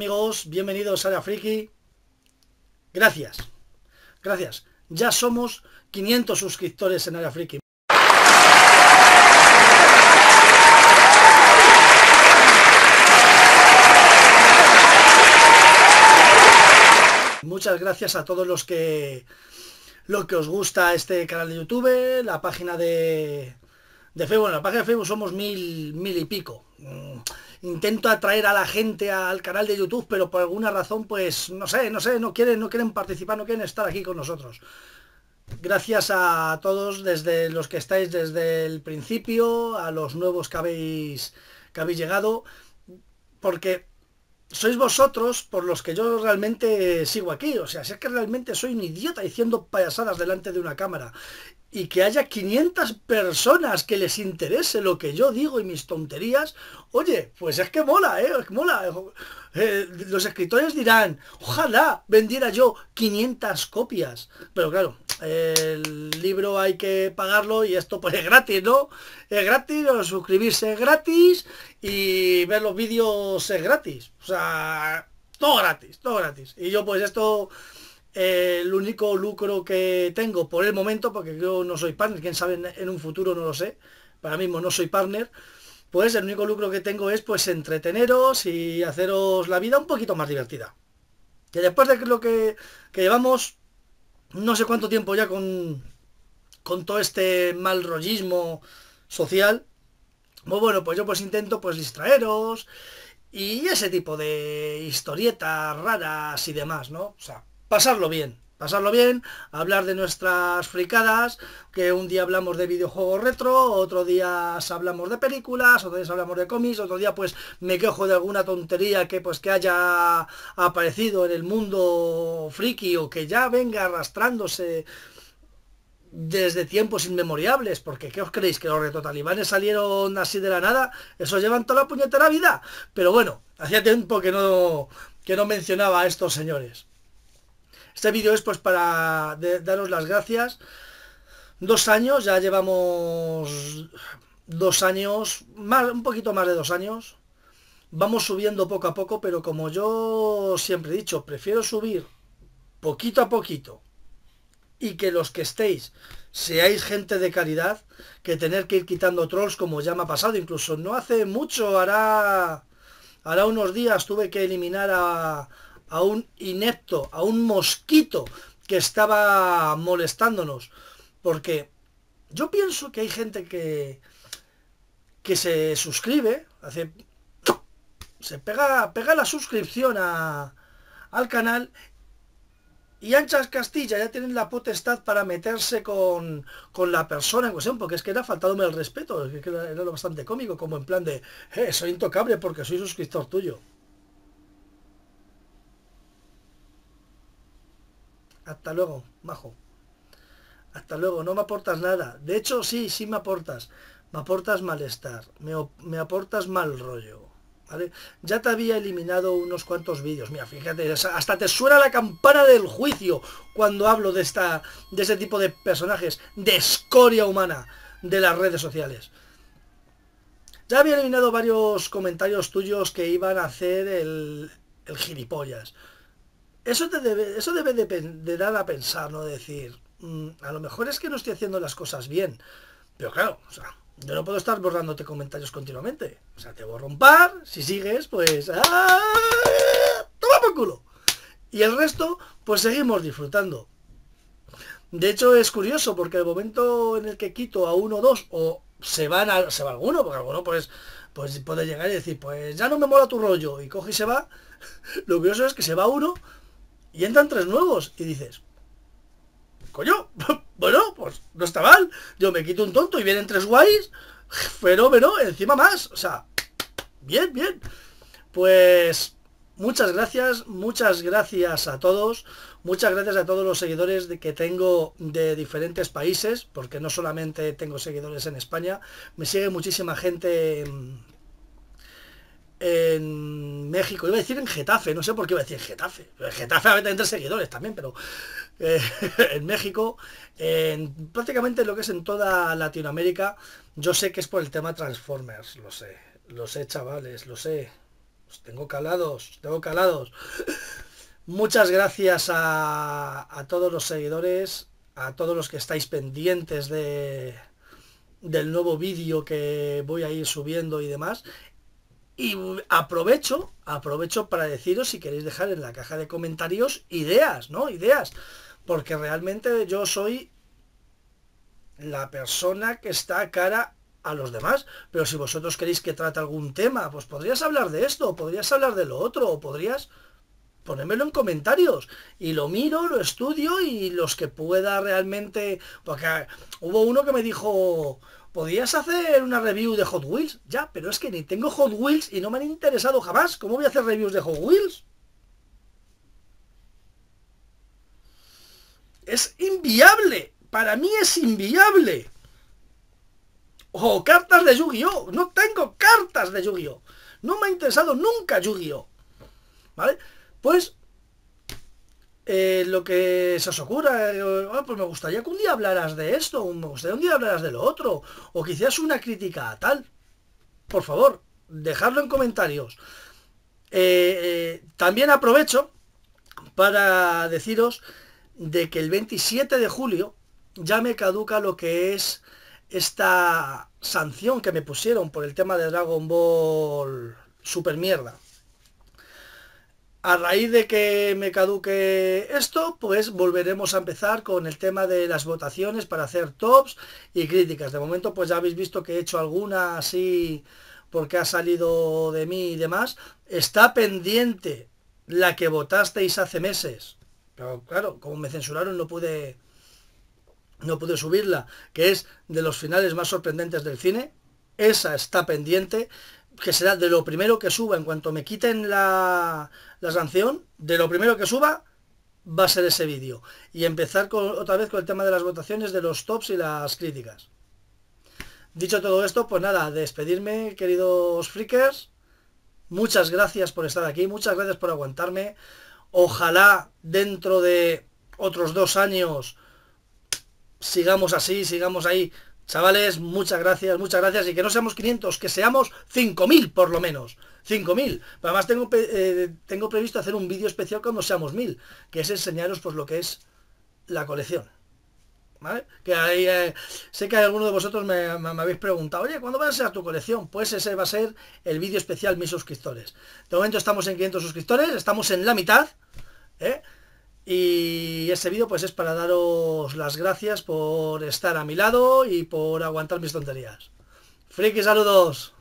amigos, bienvenidos a la Friki. Gracias, gracias. Ya somos 500 suscriptores en Área Friki. Muchas gracias a todos los que lo que os gusta este canal de YouTube, la página de, de Facebook. la página de Facebook somos mil, mil y pico intento atraer a la gente al canal de YouTube, pero por alguna razón, pues, no sé, no sé, no quieren, no quieren participar, no quieren estar aquí con nosotros. Gracias a todos, desde los que estáis desde el principio, a los nuevos que habéis, que habéis llegado, porque sois vosotros por los que yo realmente sigo aquí. O sea, si es que realmente soy un idiota diciendo payasadas delante de una cámara y que haya 500 personas que les interese lo que yo digo y mis tonterías, oye, pues es que mola, ¿eh? Mola. Eh, los escritores dirán, ojalá vendiera yo 500 copias. Pero claro, el libro hay que pagarlo y esto pues es gratis, ¿no? Es gratis, suscribirse es gratis y ver los vídeos es gratis. O sea, todo gratis, todo gratis. Y yo pues esto, eh, el único lucro que tengo por el momento, porque yo no soy partner, quién sabe en un futuro no lo sé, para mismo no soy partner, pues el único lucro que tengo es pues entreteneros y haceros la vida un poquito más divertida. Que después de lo que, que llevamos no sé cuánto tiempo ya con, con todo este mal rollismo social. Muy pues bueno, pues yo pues intento pues distraeros y ese tipo de historietas raras y demás, ¿no? O sea, pasarlo bien pasarlo bien, hablar de nuestras fricadas, que un día hablamos de videojuegos retro, otro día hablamos de películas, otro día hablamos de cómics, otro día pues me quejo de alguna tontería que pues que haya aparecido en el mundo friki o que ya venga arrastrándose desde tiempos inmemorables, porque ¿qué os creéis? Que los retotalibanes salieron así de la nada, eso llevan toda la puñetera vida. Pero bueno, hacía tiempo que no, que no mencionaba a estos señores. Este vídeo es pues para daros las gracias. Dos años, ya llevamos dos años, más, un poquito más de dos años. Vamos subiendo poco a poco, pero como yo siempre he dicho, prefiero subir poquito a poquito y que los que estéis seáis gente de calidad que tener que ir quitando trolls como ya me ha pasado. Incluso no hace mucho, hará, hará unos días tuve que eliminar a, a un inepto, a un mosquito que estaba molestándonos. Porque yo pienso que hay gente que, que se suscribe, hace, se pega, pega la suscripción a, al canal y Anchas Castilla ya tienen la potestad para meterse con, la persona en cuestión, porque es que era faltado el respeto, que era, lo bastante cómico, como en plan de, eh, soy intocable porque soy suscriptor tuyo. Hasta luego, majo. Hasta luego, no me aportas nada. De hecho, sí, sí me aportas. Me aportas malestar, me, aportas mal rollo. ¿Vale? Ya te había eliminado unos cuantos vídeos. Mira, fíjate, hasta te suena la campana del juicio cuando hablo de esta de ese tipo de personajes de escoria humana de las redes sociales. Ya había eliminado varios comentarios tuyos que iban a hacer el, el gilipollas. Eso, debe, eso de, dar a pensar, ¿no? Decir, mm, a lo mejor es que no estoy haciendo las cosas bien. Pero claro, yo no puedo estar borrándote comentarios continuamente. O sea, te voy a par, si sigues, pues... ¡ah! ¡Toma por culo! Y el resto, pues seguimos disfrutando. De hecho, es curioso, porque el momento en el que quito a uno o dos, o se van a, se va alguno, porque alguno pues, pues puede llegar y decir, pues ya no me mola tu rollo, y coge y se va. Lo curioso es que se va uno, y entran tres nuevos y dices, coño, bueno, pues no está mal, yo me quito un tonto y vienen tres guays, fenómeno, encima más, o sea, bien, bien. Pues muchas gracias, muchas gracias a todos, muchas gracias a todos los seguidores de, que tengo de diferentes países, porque no solamente tengo seguidores en España, me sigue muchísima gente en en México, iba a decir en Getafe, no sé por qué iba a decir Getafe. Getafe a veces entre seguidores también, pero eh, en México, en prácticamente lo que es en toda Latinoamérica, yo sé que es por el tema Transformers, lo sé, lo sé chavales, lo sé. Os tengo calados, tengo calados. Muchas gracias a, a todos los seguidores, a todos los que estáis pendientes de, del nuevo vídeo que voy a ir subiendo y demás. Y aprovecho, aprovecho para deciros si queréis dejar en la caja de comentarios ideas, ¿no? Ideas. Porque realmente yo soy la persona que está cara a los demás. Pero si vosotros queréis que trate algún tema, pues podrías hablar de esto, podrías hablar de lo otro, o podrías ponérmelo en comentarios. Y lo miro, lo estudio y los que pueda realmente... Porque hubo uno que me dijo Podías hacer una review de Hot Wheels? Ya, pero es que ni tengo Hot Wheels y no me han interesado jamás. ¿Cómo voy a hacer reviews de Hot Wheels? Es inviable. Para mí es inviable. O cartas de Yu-Gi-Oh. No tengo cartas de Yu-Gi-Oh. No me ha interesado nunca Yu-Gi-Oh. ¿Vale? Pues eh, lo que se os ocurra. Eh, ah, pues me gustaría que un día hablaras de esto, me gustaría un día hablaras de lo otro, o quizás una crítica a tal. Por favor, dejadlo en comentarios. Eh, también aprovecho para deciros de que el 27 de julio ya me caduca lo que es esta sanción que me pusieron por el tema de Dragon Ball Super Mierda. A raíz de que me caduque esto, pues volveremos a empezar con el tema de las votaciones para hacer tops y críticas. De momento, pues ya habéis visto que he hecho alguna así porque ha salido de mí y demás. Está pendiente la que votasteis hace meses. Pero claro, como me censuraron no pude no pude subirla, que es de los finales más sorprendentes del cine. Esa está pendiente que será de lo primero que suba, en cuanto me quiten la, la sanción, de lo primero que suba va a ser ese vídeo. Y empezar con, otra vez con el tema de las votaciones, de los tops y las críticas. Dicho todo esto, pues nada, despedirme, queridos freakers. Muchas gracias por estar aquí, muchas gracias por aguantarme. Ojalá dentro de otros dos años sigamos así, sigamos ahí Chavales, muchas gracias, muchas gracias. Y que no seamos 500, que seamos 5.000 por lo menos. 5.000. Además tengo, eh, tengo previsto hacer un vídeo especial cuando seamos 1.000, que es enseñaros pues lo que es la colección. Que hay, eh, sé que alguno de vosotros me, habéis preguntado, oye, ¿cuándo va a ser tu colección? Pues ese va a ser el vídeo especial mis suscriptores. De momento estamos en 500 suscriptores, estamos en la mitad. ¿eh? Y este vídeo pues es para daros las gracias por estar a mi lado y por aguantar mis tonterías. Friki, saludos.